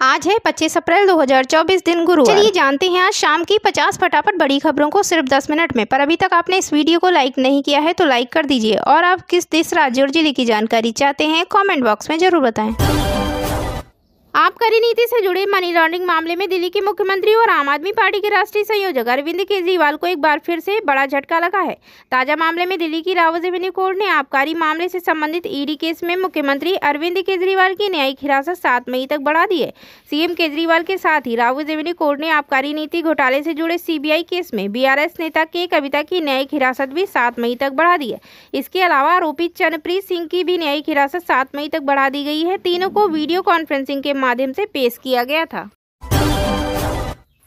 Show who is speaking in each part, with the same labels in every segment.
Speaker 1: आज है 25 अप्रैल 2024 दिन गुरु चलिए जानते हैं आज शाम की 50 फटाफट बड़ी खबरों को सिर्फ 10 मिनट में पर अभी तक आपने इस वीडियो को लाइक नहीं किया है तो लाइक कर दीजिए और आप किस देश राज्य और जिले की जानकारी चाहते हैं कमेंट बॉक्स में जरूर बताएं आबकारी नीति से जुड़े मनी लॉन्ड्रिंग मामले में दिल्ली के मुख्यमंत्री और आम आदमी पार्टी के राष्ट्रीय संयोजक अरविंद केजरीवाल को एक बार फिर से बड़ा झटका लगा है ताजा मामले में दिल्ली की रावज एवेन्यू कोर्ट ने आबकारी मामले से संबंधित ईडी केस में मुख्यमंत्री अरविंद केजरीवाल की न्यायिक हिरासत सात मई तक बढ़ा दी है सीएम केजरीवाल के साथ ही रावज एवेन्यू कोर्ट ने आबकारी नीति घोटाले से जुड़े सीबीआई केस में बीआरएस नेता के कविता की न्यायिक हिरासत भी सात मई तक बढ़ा दी है इसके अलावा आरोपी चरणप्रीत सिंह की भी न्यायिक हिरासत सात मई तक बढ़ा दी गई है तीनों को वीडियो कॉन्फ्रेंसिंग के माध्यम से पेश किया गया था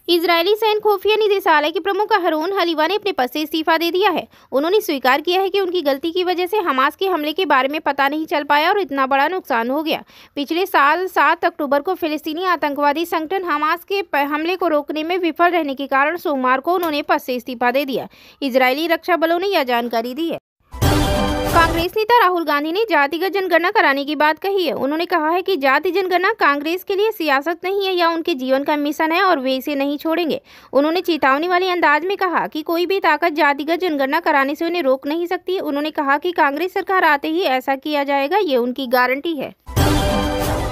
Speaker 1: इजरायली सैन्य खुफिया निदेशालय के प्रमुख हरून हलीवा ने अपने पद से इस्तीफा दे दिया है उन्होंने स्वीकार किया है कि उनकी गलती की वजह से हमास के हमले के बारे में पता नहीं चल पाया और इतना बड़ा नुकसान हो गया पिछले साल सात अक्टूबर को फिलिस्तीनी आतंकवादी संगठन हमास के हमले को रोकने में विफल रहने के कारण सोमवार को उन्होंने पद से इस्तीफा दे दिया इसराइली रक्षा बलों ने यह जानकारी दी है कांग्रेस नेता राहुल गांधी ने जातिगत जनगणना कराने की बात कही है उन्होंने कहा है कि जाति जनगणना कांग्रेस के लिए सियासत नहीं है या उनके जीवन का मिशन है और वे इसे नहीं छोड़ेंगे उन्होंने चेतावनी वाले अंदाज में कहा कि कोई भी ताकत जातिगत जनगणना कराने से उन्हें रोक नहीं सकती उन्होंने कहा कि कांग्रेस सरकार आते ही ऐसा किया जाएगा ये उनकी गारंटी है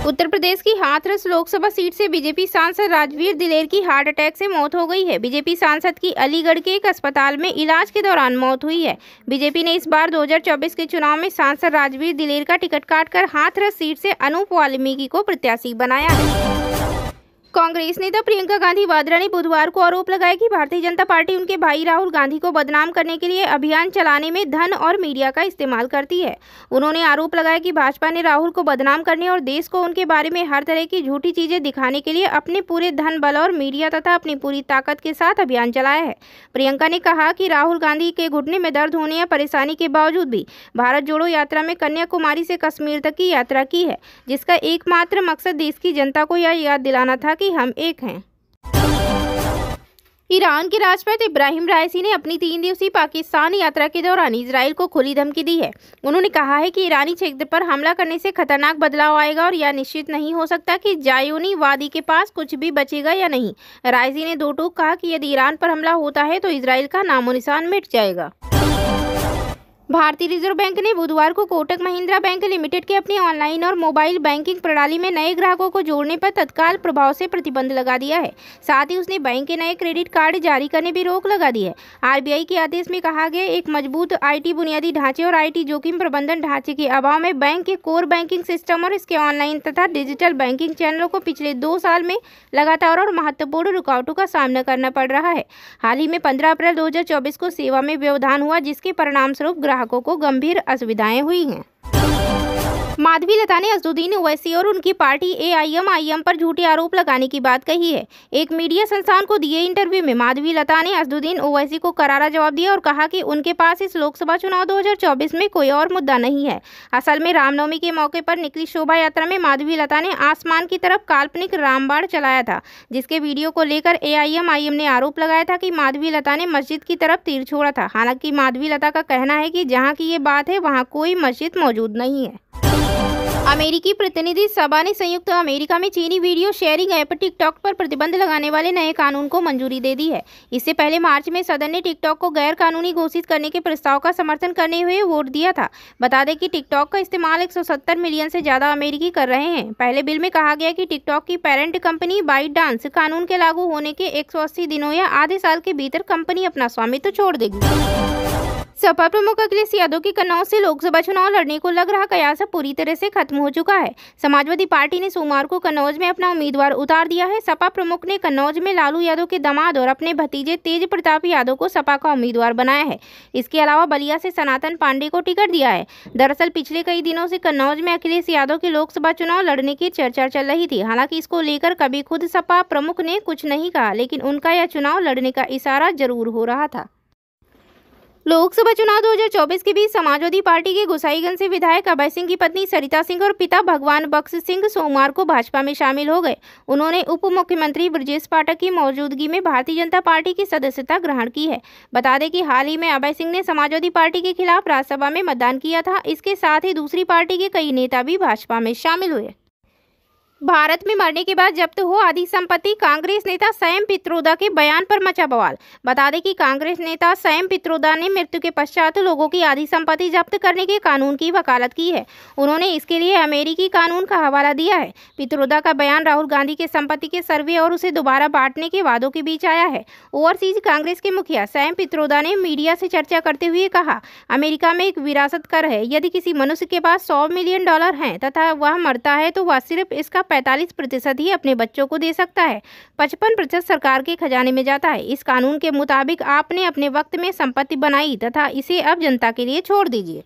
Speaker 1: उत्तर प्रदेश की हाथरस लोकसभा सीट से बीजेपी सांसद राजवीर दिलेर की हार्ट अटैक से मौत हो गई है बीजेपी सांसद की अलीगढ़ के एक अस्पताल में इलाज के दौरान मौत हुई है बीजेपी ने इस बार 2024 के चुनाव में सांसद राजवीर दिलेर का टिकट काटकर हाथरस सीट से अनूप वाल्मीकि को प्रत्याशी बनाया कांग्रेस नेता प्रियंका गांधी वाड्रा ने बुधवार को आरोप लगाया कि भारतीय जनता पार्टी उनके भाई राहुल गांधी को बदनाम करने के लिए अभियान चलाने में धन और मीडिया का इस्तेमाल करती है उन्होंने आरोप लगाया कि भाजपा ने राहुल को बदनाम करने और देश को उनके बारे में हर तरह की झूठी चीजें दिखाने के लिए अपने पूरे धन बल और मीडिया तथा अपनी पूरी ताकत के साथ अभियान चलाया है प्रियंका ने कहा कि राहुल गांधी के घुटने में दर्द होने या परेशानी के बावजूद भी भारत जोड़ो यात्रा में कन्याकुमारी से कश्मीर तक की यात्रा की है जिसका एकमात्र मकसद देश की जनता को यह याद दिलाना था कि हम एक हैं ईरान के राष्ट्रपति इब्राहिम रायसी ने अपनी तीन दिवसीय पाकिस्तान यात्रा के दौरान इसराइल को खुली धमकी दी है उन्होंने कहा है कि ईरानी क्षेत्र पर हमला करने से खतरनाक बदलाव आएगा और यह निश्चित नहीं हो सकता कि जायोनी वादी के पास कुछ भी बचेगा या नहीं रायसी ने दो टूक कहा कि यदि ईरान पर हमला होता है तो इसराइल का नामो निशान मिट जाएगा भारतीय रिजर्व बैंक ने बुधवार को कोटक महिंद्रा बैंक लिमिटेड के अपनी ऑनलाइन और मोबाइल बैंकिंग प्रणाली में नए ग्राहकों को जोड़ने पर तत्काल प्रभाव से प्रतिबंध लगा दिया है साथ ही उसने बैंक के नए क्रेडिट कार्ड जारी करने भी रोक लगा दी है आरबीआई के आदेश में कहा गया एक मजबूत आईटी बुनियादी ढांचे और आई जोखिम प्रबंधन ढांचे के अभाव में बैंक के कोर बैंकिंग सिस्टम और इसके ऑनलाइन तथा डिजिटल बैंकिंग चैनलों को पिछले दो साल में लगातार और महत्वपूर्ण रुकावटों का सामना करना पड़ रहा है हाल ही में पंद्रह अप्रैल दो को सेवा में व्यवधान हुआ जिसके परिणामस्वरूप ग्राहक ग्राहकों को गंभीर असुविधाएं हुई हैं माधवी लता ने असदुद्दीन ओवैसी और उनकी पार्टी एआईएमआईएम पर झूठे आरोप लगाने की बात कही है एक मीडिया संस्थान को दिए इंटरव्यू में माधवी लता ने असदुद्दीन ओवैसी को करारा जवाब दिया और कहा कि उनके पास इस लोकसभा चुनाव 2024 में कोई और मुद्दा नहीं है असल में रामनवमी के मौके पर निकली शोभा यात्रा में माधवी लता ने आसमान की तरफ काल्पनिक रामबाण चलाया था जिसके वीडियो को लेकर ए ने आरोप लगाया था कि माधवी लता ने मस्जिद की तरफ तीर छोड़ा था हालांकि माधवी लता का कहना है कि जहाँ की ये बात है वहाँ कोई मस्जिद मौजूद नहीं है अमेरिकी प्रतिनिधि सभा ने संयुक्त अमेरिका में चीनी वीडियो शेयरिंग ऐप टिकटॉक पर प्रतिबंध लगाने वाले नए कानून को मंजूरी दे दी है इससे पहले मार्च में सदन ने टिकटॉक को गैर कानूनी घोषित करने के प्रस्ताव का समर्थन करने हुए वोट दिया था बता दें कि टिकटॉक का इस्तेमाल 170 मिलियन से ज़्यादा अमेरिकी कर रहे हैं पहले बिल में कहा गया कि टिकटॉक की पेरेंट कंपनी बाइट डांस कानून के लागू होने के एक दिनों या आधे साल के भीतर कंपनी अपना स्वामित्व छोड़ देगी सपा प्रमुख अखिलेश यादव के कन्नौज से लोकसभा चुनाव लड़ने को लग रहा कयास पूरी तरह से खत्म हो चुका है समाजवादी पार्टी ने सोमवार को कन्नौज में अपना उम्मीदवार उतार दिया है सपा प्रमुख ने कन्नौज में लालू यादव के दमाद और अपने भतीजे तेज प्रताप यादव को सपा का उम्मीदवार बनाया है इसके अलावा बलिया से सनातन पांडे को टिकट दिया है दरअसल पिछले कई दिनों से कन्नौज में अखिलेश यादव के लोकसभा चुनाव लड़ने की चर्चा चल रही थी हालांकि इसको लेकर कभी खुद सपा प्रमुख ने कुछ नहीं कहा लेकिन उनका यह चुनाव लड़ने का इशारा जरूर हो रहा था लोकसभा चुनाव 2024 के बीच समाजवादी पार्टी के गोसाईगंज से विधायक अभय सिंह की पत्नी सरिता सिंह और पिता भगवान बक्स सिंह सोमवार को भाजपा में शामिल हो गए उन्होंने उप मुख्यमंत्री ब्रजेश पाठक की मौजूदगी में भारतीय जनता पार्टी की सदस्यता ग्रहण की है बता दें कि हाल ही में अभय सिंह ने समाजवादी पार्टी के खिलाफ राज्यसभा में मतदान किया था इसके साथ ही दूसरी पार्टी के कई नेता भी भाजपा में शामिल हुए भारत में मरने के बाद जब्त हो आधी संपत्ति कांग्रेस नेता सैम पित्रोदा के बयान पर मचा बवाल बता दें कि कांग्रेस नेता सैम पित्रोदा ने मृत्यु के पश्चात लोगों की आधी संपत्ति जब्त करने के कानून की वकालत की है उन्होंने इसके लिए अमेरिकी कानून का हवाला दिया है पित्रोदा का बयान राहुल गांधी के संपत्ति के सर्वे और उसे दोबारा बांटने के वादों के बीच आया है ओवरसीज कांग्रेस के मुखिया सैम पित्रोदा ने मीडिया से चर्चा करते हुए कहा अमेरिका में एक विरासत कर है यदि किसी मनुष्य के पास सौ मिलियन डॉलर हैं तथा वह मरता है तो वह सिर्फ इसका पैंतालीस प्रतिशत ही अपने बच्चों को दे सकता है पचपन प्रतिशत सरकार के खजाने में जाता है इस कानून के मुताबिक आपने अपने वक्त में संपत्ति बनाई तथा इसे अब जनता के लिए छोड़ दीजिए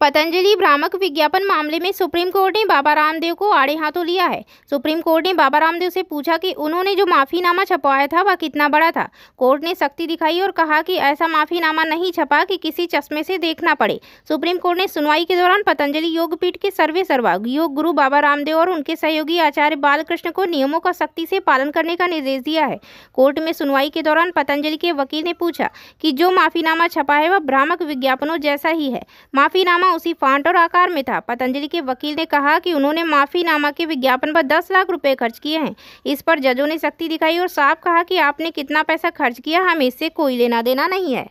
Speaker 1: पतंजलि भ्रामक विज्ञापन मामले में सुप्रीम कोर्ट ने बाबा रामदेव को आड़े हाथों लिया है सुप्रीम कोर्ट ने बाबा रामदेव से पूछा कि उन्होंने जो माफ़ीनामा छपवाया था वह कितना बड़ा था कोर्ट ने सख्ती दिखाई और कहा कि ऐसा माफ़ीनामा नहीं छपा कि किसी चश्मे से देखना पड़े सुप्रीम कोर्ट ने सुनवाई के दौरान पतंजलि योगपीठ के सर्वे सर्वा योग गुरु बाबा रामदेव और उनके सहयोगी आचार्य बालकृष्ण को नियमों का सख्ती से पालन करने का निर्देश दिया है कोर्ट में सुनवाई के दौरान पतंजलि के वकील ने पूछा कि जो माफ़ीनामा छपा है वह भ्रामक विज्ञापनों जैसा ही है माफ़ीनामा दावा उसी फांट और आकार में था पतंजलि के वकील ने कहा कि उन्होंने माफ़ीनामा के विज्ञापन पर दस लाख रुपए खर्च किए हैं इस पर जजों ने सख्ती दिखाई और साफ कहा कि आपने कितना पैसा खर्च किया हमें इससे कोई लेना देना नहीं है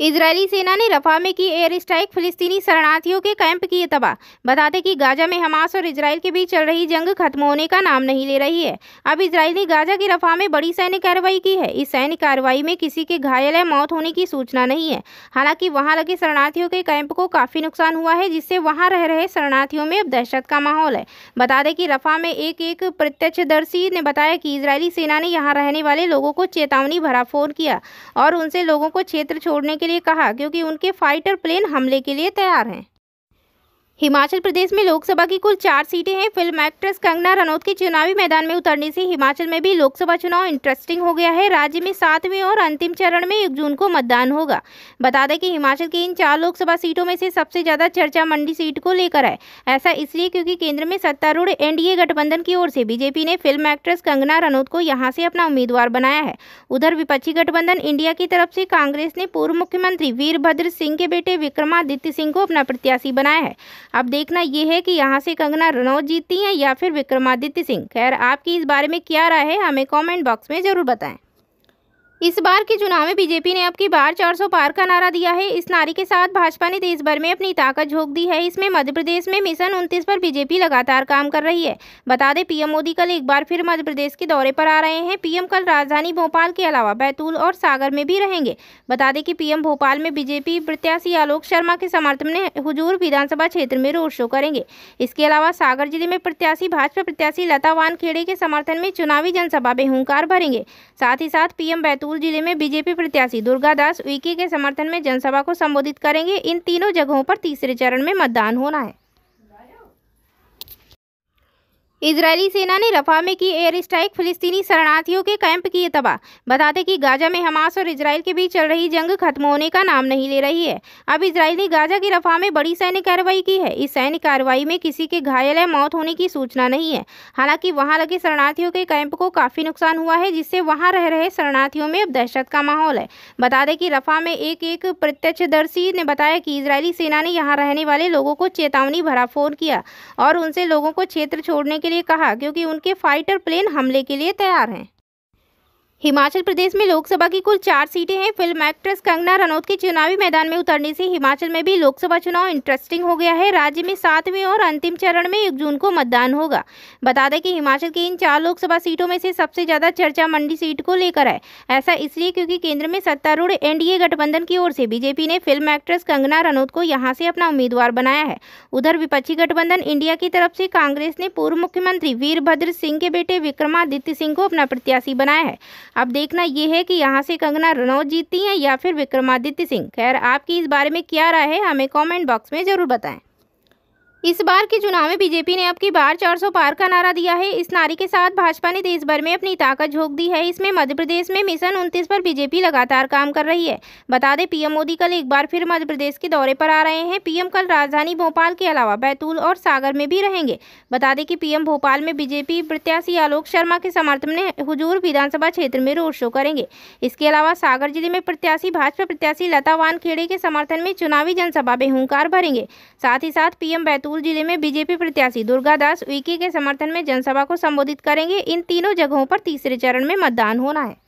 Speaker 1: इजरायली सेना ने रफा में की एयर स्ट्राइक फिलिस्तीनी शरणार्थियों के कैंप किए तबाह बताते कि गाजा में हमास और इसराइल के बीच चल रही जंग खत्म होने का नाम नहीं ले रही है अब इसराइल ने गाजा की रफा में बड़ी सैन्य कार्रवाई की है इस सैन्य कार्रवाई में किसी के घायल या मौत होने की सूचना नहीं है हालांकि वहाँ लगे शरणार्थियों के कैंप को काफ़ी नुकसान हुआ है जिससे वहाँ रह रहे शरणार्थियों में अब दहशत का माहौल है बता दें कि रफा में एक एक प्रत्यक्षदर्शी ने बताया कि इसराइली सेना ने यहाँ रहने वाले लोगों को चेतावनी भरा फोन किया और उनसे लोगों को क्षेत्र छोड़ने के लिए कहा क्योंकि उनके फाइटर प्लेन हमले के लिए तैयार हैं हिमाचल प्रदेश में लोकसभा की कुल चार सीटें हैं फिल्म एक्ट्रेस कंगना रनौत के चुनावी मैदान में उतरने से हिमाचल में भी लोकसभा चुनाव इंटरेस्टिंग हो गया है राज्य में सातवें और अंतिम चरण में एक जून को मतदान होगा बता दें कि हिमाचल की इन चार लोकसभा सीटों में से सबसे ज़्यादा चर्चा मंडी सीट को लेकर है ऐसा इसलिए क्योंकि केंद्र में सत्तारूढ़ एनडीए गठबंधन की ओर से बीजेपी ने फिल्म एक्ट्रेस कंगना रनौत को यहाँ से अपना उम्मीदवार बनाया है उधर विपक्षी गठबंधन इंडिया की तरफ से कांग्रेस ने पूर्व मुख्यमंत्री वीरभद्र सिंह के बेटे विक्रमादित्य सिंह को अपना प्रत्याशी बनाया है अब देखना यह है कि यहाँ से कंगना रनौत जीतती हैं या फिर विक्रमादित्य सिंह खैर आपकी इस बारे में क्या राय है हमें कॉमेंट बॉक्स में ज़रूर बताएं इस बार के चुनाव में बीजेपी ने अब की बार 400 पार का नारा दिया है इस नारे के साथ भाजपा ने देश भर में अपनी ताकत झोंक दी है इसमें मध्य प्रदेश में मिशन उनतीस पर बीजेपी लगातार काम कर रही है बता दें पीएम मोदी कल एक बार फिर मध्य प्रदेश के दौरे पर आ रहे हैं पीएम कल राजधानी भोपाल के अलावा बैतूल और सागर में भी रहेंगे बता दें कि पीएम भोपाल में बीजेपी प्रत्याशी आलोक शर्मा के समर्थन में हजूर विधानसभा क्षेत्र में रोड शो करेंगे इसके अलावा सागर जिले में प्रत्याशी भाजपा प्रत्याशी लता वानखेड़े के समर्थन में चुनावी जनसभा में हुंकार भरेंगे साथ ही साथ पीएम बैतूल बैतूल जिले में बीजेपी प्रत्याशी दुर्गा दास उइके के समर्थन में जनसभा को संबोधित करेंगे इन तीनों जगहों पर तीसरे चरण में मतदान होना है इजरायली सेना ने रफा में की एयर स्ट्राइक फिलिस्तीनी शरणार्थियों के कैंप किए तबाह बताते कि गाजा में हमास और इसराइल के बीच चल रही जंग खत्म होने का नाम नहीं ले रही है अब इसराइल ने गाजा के रफा में बड़ी सैन्य कार्रवाई की है इस सैन्य कार्रवाई में किसी के घायल या मौत होने की सूचना नहीं है हालांकि वहाँ लगे शरणार्थियों के कैंप को काफ़ी नुकसान हुआ है जिससे वहाँ रह रहे शरणार्थियों में अब दहशत का माहौल है बता दें कि रफा में एक एक प्रत्यक्षदर्शी ने बताया कि इसराइली सेना ने यहाँ रहने वाले लोगों को चेतावनी भरा फोन किया और उनसे लोगों को क्षेत्र छोड़ने के के लिए कहा क्योंकि उनके फाइटर प्लेन हमले के लिए तैयार हैं हिमाचल प्रदेश में लोकसभा की कुल चार सीटें हैं फिल्म एक्ट्रेस कंगना रनौत के चुनावी मैदान में उतरने से हिमाचल में भी लोकसभा चुनाव इंटरेस्टिंग हो गया है राज्य में सातवें और अंतिम चरण में एक जून को मतदान होगा बता दें कि हिमाचल की इन चार लोकसभा सीटों में से सबसे ज़्यादा चर्चा मंडी सीट को लेकर है ऐसा इसलिए क्योंकि केंद्र में सत्तारूढ़ एनडीए गठबंधन की ओर से बीजेपी ने फिल्म एक्ट्रेस कंगना रनौत को यहाँ से अपना उम्मीदवार बनाया है उधर विपक्षी गठबंधन इंडिया की तरफ से कांग्रेस ने पूर्व मुख्यमंत्री वीरभद्र सिंह के बेटे विक्रमादित्य सिंह को अपना प्रत्याशी बनाया है अब देखना यह है कि यहाँ से कंगना रनौत जीतती हैं या फिर विक्रमादित्य सिंह खैर आपकी इस बारे में क्या राय है हमें कॉमेंट बॉक्स में ज़रूर बताएं इस बार के चुनाव में बीजेपी ने अब की बार 400 पार का नारा दिया है इस नारे के साथ भाजपा ने देश भर में अपनी ताकत झोंक दी है इसमें मध्य प्रदेश में मिशन उनतीस पर बीजेपी लगातार काम कर रही है बता दें पीएम मोदी कल एक बार फिर मध्य प्रदेश के दौरे पर आ रहे हैं पीएम कल राजधानी भोपाल के अलावा बैतूल और सागर में भी रहेंगे बता दें कि पीएम भोपाल में बीजेपी प्रत्याशी आलोक शर्मा के समर्थन में हुजूर विधानसभा क्षेत्र में रोड शो करेंगे इसके अलावा सागर जिले में प्रत्याशी भाजपा प्रत्याशी लता वानखेड़े के समर्थन में चुनावी जनसभा में हुंकार भरेंगे साथ ही साथ पीएम बैतूल बैतूल जिले में बीजेपी प्रत्याशी दुर्गा दास उइके के समर्थन में जनसभा को संबोधित करेंगे इन तीनों जगहों पर तीसरे चरण में मतदान होना है